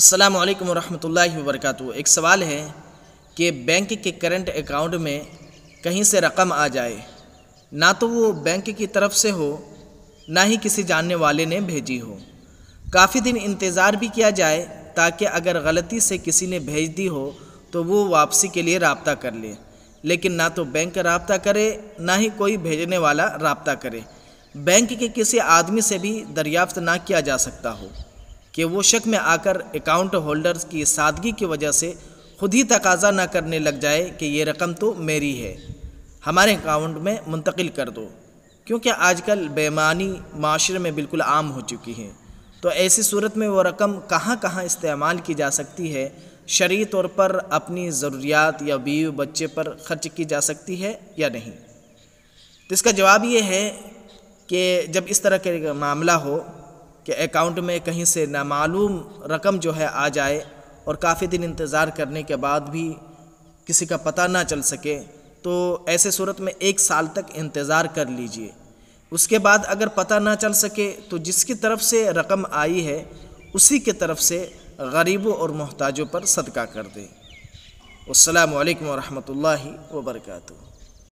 अस्सलाम वालेकुम रहमतुल्लाहि व बरकातहू एक सवाल है कि बैंक के करंट अकाउंट में कहीं से रकम आ जाए ना तो वो बैंक की तरफ से हो ना ही किसी जानने वाले ने भेजी हो काफ़ी दिन इंतज़ार भी किया जाए ताकि अगर गलती से किसी ने भेज दी हो तो वो वापसी के लिए रबता कर ले लेकिन ना तो बैंक रबता करे ना ही कोई भेजने वाला रबता करे बैंक के किसी आदमी से भी दरियाफ्त ना किया जा सकता हो कि वो शक में आकर अकाउंट होल्डर्स की सादगी की वजह से खुद ही तकाजा ना करने लग जाए कि ये रकम तो मेरी है हमारे अकाउंट में मुंतकिल कर दो क्योंकि आजकल बेमानी माशरे में बिल्कुल आम हो चुकी है तो ऐसी सूरत में वो रकम कहाँ कहाँ इस्तेमाल की जा सकती है शरी तौर पर अपनी ज़रूरियात या बीवी बच्चे पर खर्च की जा सकती है या नहीं तो इसका जवाब ये है कि जब इस तरह के मामला हो कि अकाउंट में कहीं से नामालूम रकम जो है आ जाए और काफ़ी दिन इंतज़ार करने के बाद भी किसी का पता ना चल सके तो ऐसे सूरत में एक साल तक इंतज़ार कर लीजिए उसके बाद अगर पता ना चल सके तो जिसकी तरफ से रकम आई है उसी के तरफ से गरीबों और मोहताजों पर सदका कर दें अल्लाम वरहमल वर्का